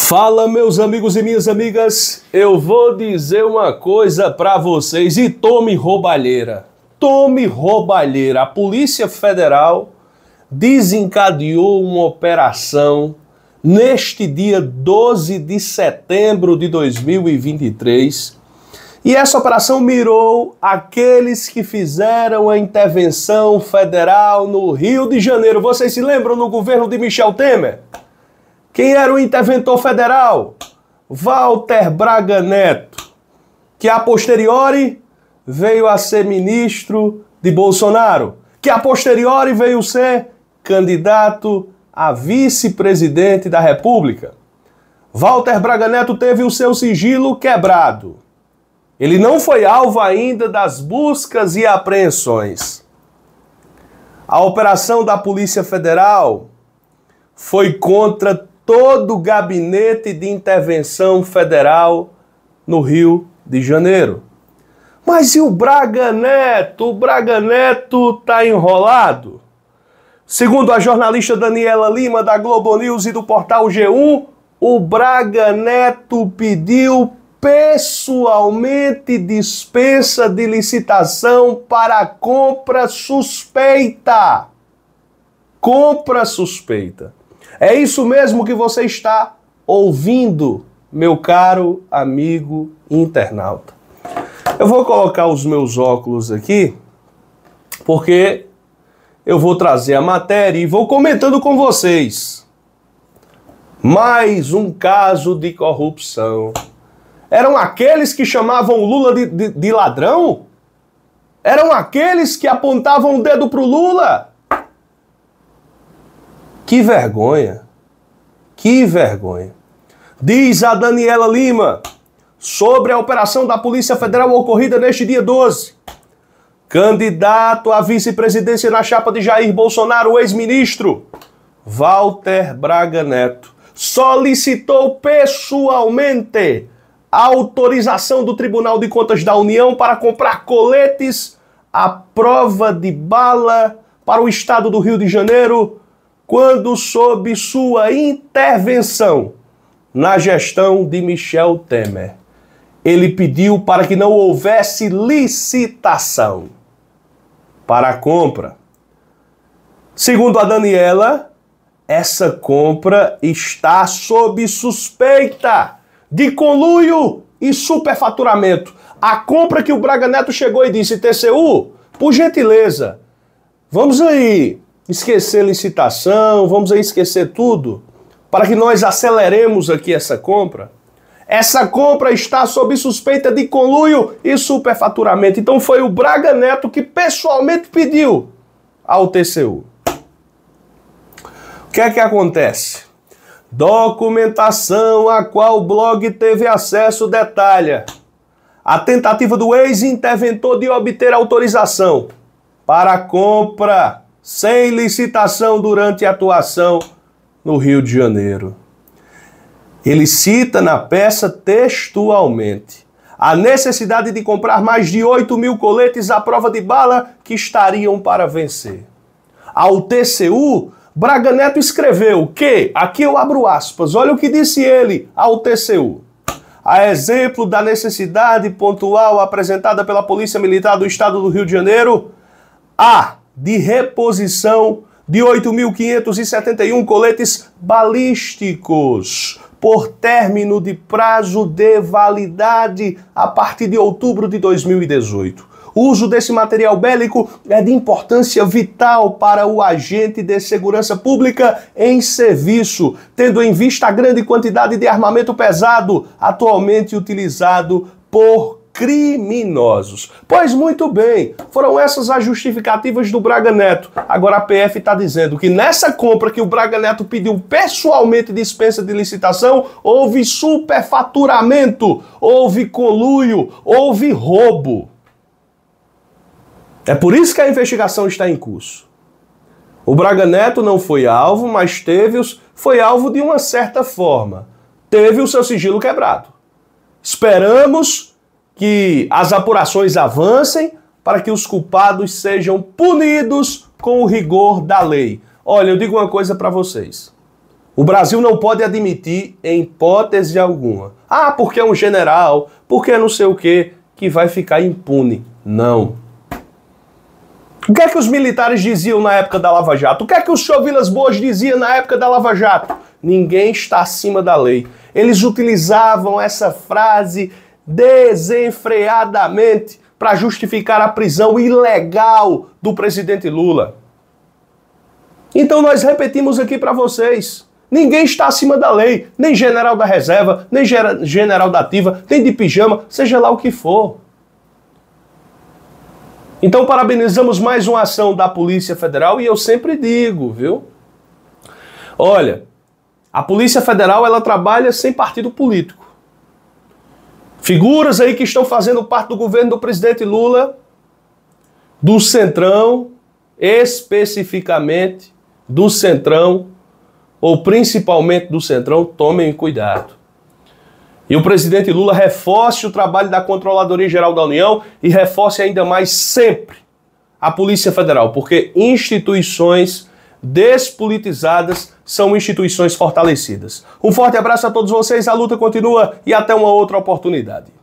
Fala, meus amigos e minhas amigas. Eu vou dizer uma coisa para vocês e tome roubalheira. Tome roubalheira. A Polícia Federal desencadeou uma operação neste dia 12 de setembro de 2023. E essa operação mirou aqueles que fizeram a intervenção federal no Rio de Janeiro. Vocês se lembram no governo de Michel Temer? Quem era o interventor federal? Walter Braga Neto, que a posteriori veio a ser ministro de Bolsonaro, que a posteriori veio ser candidato a vice-presidente da República. Walter Braga Neto teve o seu sigilo quebrado. Ele não foi alvo ainda das buscas e apreensões. A operação da Polícia Federal foi contra todo o gabinete de intervenção federal no Rio de Janeiro. Mas e o Braga Neto? O Braga Neto está enrolado. Segundo a jornalista Daniela Lima, da Globo News e do portal G1, o Braga Neto pediu pessoalmente dispensa de licitação para compra suspeita. Compra suspeita. É isso mesmo que você está ouvindo, meu caro amigo internauta. Eu vou colocar os meus óculos aqui, porque eu vou trazer a matéria e vou comentando com vocês. Mais um caso de corrupção. Eram aqueles que chamavam Lula de, de, de ladrão? Eram aqueles que apontavam o dedo para o Lula? Que vergonha! Que vergonha! Diz a Daniela Lima sobre a operação da Polícia Federal ocorrida neste dia 12. Candidato à vice-presidência na chapa de Jair Bolsonaro, o ex-ministro Walter Braga Neto solicitou pessoalmente autorização do Tribunal de Contas da União para comprar coletes à prova de bala para o estado do Rio de Janeiro quando sob sua intervenção na gestão de Michel Temer, ele pediu para que não houvesse licitação para a compra. Segundo a Daniela, essa compra está sob suspeita de conluio e superfaturamento. A compra que o Braga Neto chegou e disse: TCU, por gentileza, vamos aí esquecer licitação, vamos esquecer tudo, para que nós aceleremos aqui essa compra. Essa compra está sob suspeita de conluio e superfaturamento. Então foi o Braga Neto que pessoalmente pediu ao TCU. O que é que acontece? Documentação a qual o blog teve acesso detalha a tentativa do ex-interventor de obter autorização para a compra sem licitação durante atuação no Rio de Janeiro. Ele cita na peça textualmente a necessidade de comprar mais de 8 mil coletes à prova de bala que estariam para vencer. Ao TCU, Braga Neto escreveu que, aqui eu abro aspas, olha o que disse ele ao TCU. A exemplo da necessidade pontual apresentada pela Polícia Militar do Estado do Rio de Janeiro, a de reposição de 8.571 coletes balísticos por término de prazo de validade a partir de outubro de 2018. O uso desse material bélico é de importância vital para o agente de segurança pública em serviço, tendo em vista a grande quantidade de armamento pesado atualmente utilizado por criminosos. Pois muito bem, foram essas as justificativas do Braga Neto. Agora a PF está dizendo que nessa compra que o Braga Neto pediu pessoalmente dispensa de licitação, houve superfaturamento, houve coluio, houve roubo. É por isso que a investigação está em curso. O Braga Neto não foi alvo, mas teve os, foi alvo de uma certa forma. Teve o seu sigilo quebrado. Esperamos que as apurações avancem para que os culpados sejam punidos com o rigor da lei. Olha, eu digo uma coisa para vocês. O Brasil não pode admitir, em hipótese alguma, ah, porque é um general, porque é não sei o quê, que vai ficar impune. Não. O que é que os militares diziam na época da Lava Jato? O que é que os Vilas boas diziam na época da Lava Jato? Ninguém está acima da lei. Eles utilizavam essa frase desenfreadamente para justificar a prisão ilegal do presidente Lula. Então nós repetimos aqui para vocês. Ninguém está acima da lei, nem general da reserva, nem general da ativa, nem de pijama, seja lá o que for. Então parabenizamos mais uma ação da Polícia Federal e eu sempre digo, viu? Olha, a Polícia Federal ela trabalha sem partido político. Figuras aí que estão fazendo parte do governo do presidente Lula, do Centrão, especificamente do Centrão, ou principalmente do Centrão, tomem cuidado. E o presidente Lula reforce o trabalho da Controladoria Geral da União e reforce ainda mais sempre a Polícia Federal, porque instituições despolitizadas são instituições fortalecidas. Um forte abraço a todos vocês, a luta continua e até uma outra oportunidade.